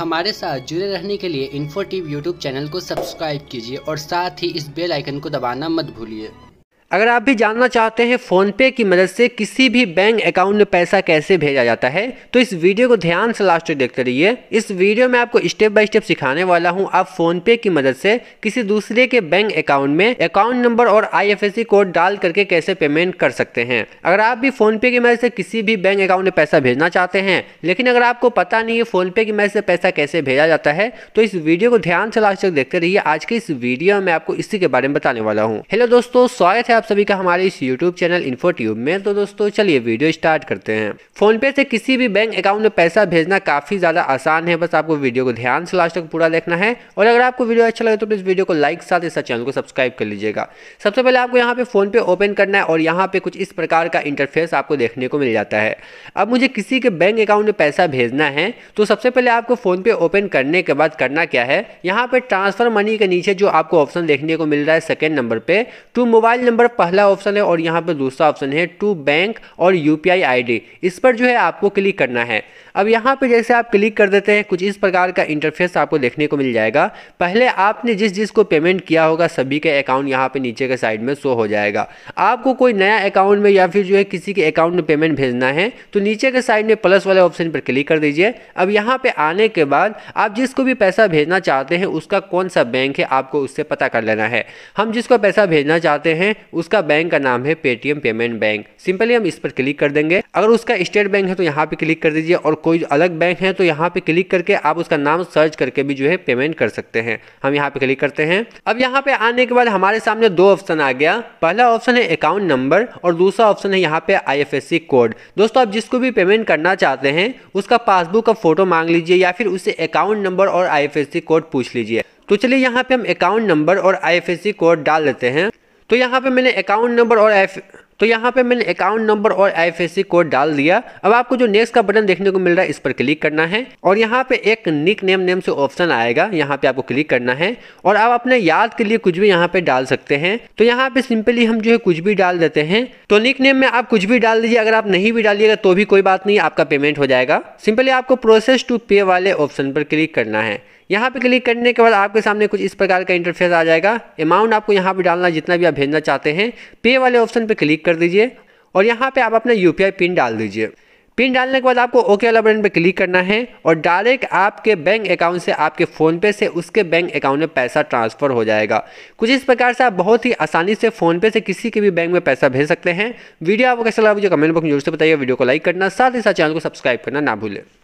हमारे साथ जुड़े रहने के लिए इन्फोटिव यूट्यूब चैनल को सब्सक्राइब कीजिए और साथ ही इस बेल आइकन को दबाना मत भूलिए अगर आप भी जानना चाहते हैं फ़ोनपे की मदद से किसी भी बैंक अकाउंट में पैसा कैसे भेजा जाता है तो इस वीडियो को ध्यान से लास्ट तक देखते रहिए इस वीडियो में आपको स्टेप बाय स्टेप सिखाने वाला हूं आप फोन पे की मदद से किसी दूसरे के बैंक अकाउंट में अकाउंट नंबर और आईएफएससी कोड डाल करके कैसे पेमेंट कर सकते हैं अगर आप भी फोन पे की मदद से किसी भी बैंक अकाउंट में पैसा भेजना चाहते हैं लेकिन अगर आपको पता नहीं है फ़ोनपे की मदद से पैसा कैसे भेजा जाता है तो इस वीडियो को ध्यान से लास्ट तक देखते रहिए आज के इस वीडियो में आपको इसी के बारे में बताने वाला हूँ हेलो दोस्तों स्वागत है आप सभी का हमारे इस YouTube चैनल इन्फोट्यूब में तो दोस्तों चलिए वीडियो स्टार्ट करते हैं फोन पे से किसी भी बैंक अकाउंट में पैसा भेजना काफी ज्यादा आसान है बस आपको वीडियो को ध्यान से लास्ट तक पूरा देखना है और अगर आपको वीडियो अच्छा लगे तो प्लीज वीडियो को लाइक साथ ही चैनल को सब्सक्राइब कर लीजिएगा सबसे पहले आपको यहाँ पे फोन पे ओपन करना है और यहाँ पे कुछ इस प्रकार का इंटरफेस आपको देखने को मिल जाता है अब मुझे किसी के बैंक अकाउंट में पैसा भेजना है तो सबसे पहले आपको फोन पे ओपन करने के बाद करना क्या है यहाँ पे ट्रांसफर मनी के नीचे जो आपको ऑप्शन देखने को मिल रहा है सेकेंड नंबर पे टू मोबाइल नंबर पर पहला ऑप्शन है और यहाँ पर दूसरा ऑप्शन है टू बैंक और यू पी इस पर जो है आपको क्लिक करना है अब यहाँ पर जैसे आप क्लिक कर देते हैं कुछ इस प्रकार का इंटरफेस आपको देखने को मिल जाएगा पहले आपने जिस जिस को पेमेंट किया होगा सभी के अकाउंट यहाँ पे नीचे के साइड में शो हो जाएगा आपको कोई नया अकाउंट में या फिर जो है किसी के अकाउंट में पेमेंट भेजना है तो नीचे के साइड में प्लस वाले ऑप्शन पर क्लिक कर दीजिए अब यहाँ पे आने के बाद आप जिसको भी पैसा भेजना चाहते हैं उसका कौन सा बैंक है आपको उससे पता कर लेना है हम जिसको पैसा भेजना चाहते हैं उसका बैंक का नाम है पेटीएम पेमेंट बैंक सिंपली हम इस पर क्लिक कर देंगे अगर उसका स्टेट बैंक है तो यहाँ पे क्लिक कर दीजिए और कोई अलग बैंक है तो यहाँ पे क्लिक करके आप उसका नाम सर्च करके भी जो है पेमेंट कर सकते हैं हम यहाँ पे क्लिक करते हैं अब यहाँ पे आने के बाद हमारे सामने दो ऑप्शन आ गया पहला ऑप्शन है अकाउंट नंबर और दूसरा ऑप्शन है यहाँ पे आई कोड दोस्तों आप जिसको भी पेमेंट करना चाहते हैं उसका पासबुक का फोटो मांग लीजिए या फिर उसे अकाउंट नंबर और आई कोड पूछ लीजिए तो चलिए यहाँ पे हम अकाउंट नंबर और आई कोड डाल लेते हैं तो यहाँ पे मैंने अकाउंट नंबर और एफ तो यहाँ पे मैंने अकाउंट नंबर और आई कोड डाल दिया अब आपको जो नेक्स्ट का बटन देखने को मिल रहा है इस पर क्लिक करना है और यहाँ पे एक निक नेम नेम से ऑप्शन आएगा यहाँ पे आपको क्लिक करना है और आप अपने याद के लिए कुछ भी यहाँ पे डाल सकते हैं तो यहाँ पे सिंपली हम जो है कुछ भी डाल देते हैं तो निक नेम में आप कुछ भी डाल दीजिए अगर आप नहीं भी डालिएगा तो भी कोई बात नहीं आपका पेमेंट हो जाएगा सिंपली आपको प्रोसेस टू पे वाले ऑप्शन पर क्लिक करना है यहाँ पे क्लिक करने के बाद आपके सामने कुछ इस प्रकार का इंटरफेस आ जाएगा अमाउंट आपको यहाँ पे डालना जितना भी आप भेजना चाहते हैं पे वाले ऑप्शन पे क्लिक कर दीजिए और यहाँ पे आप अपना यू पिन डाल दीजिए पिन डालने के बाद आपको ओके वाला बटन पर क्लिक करना है और डायरेक्ट आपके बैंक अकाउंट से आपके फ़ोन पे से उसके बैंक अकाउंट में पैसा ट्रांसफ़र हो जाएगा कुछ इस प्रकार से आप बहुत ही आसानी से फ़ोन पे से किसी के भी बैंक में पैसा भेज सकते हैं वीडियो आपको कैसा लगा मुझे कमेंट बॉक्स में जरूर से बताइए वीडियो को लाइक करना साथ ही साथ चैनल को सब्सक्राइब करना ना भूलें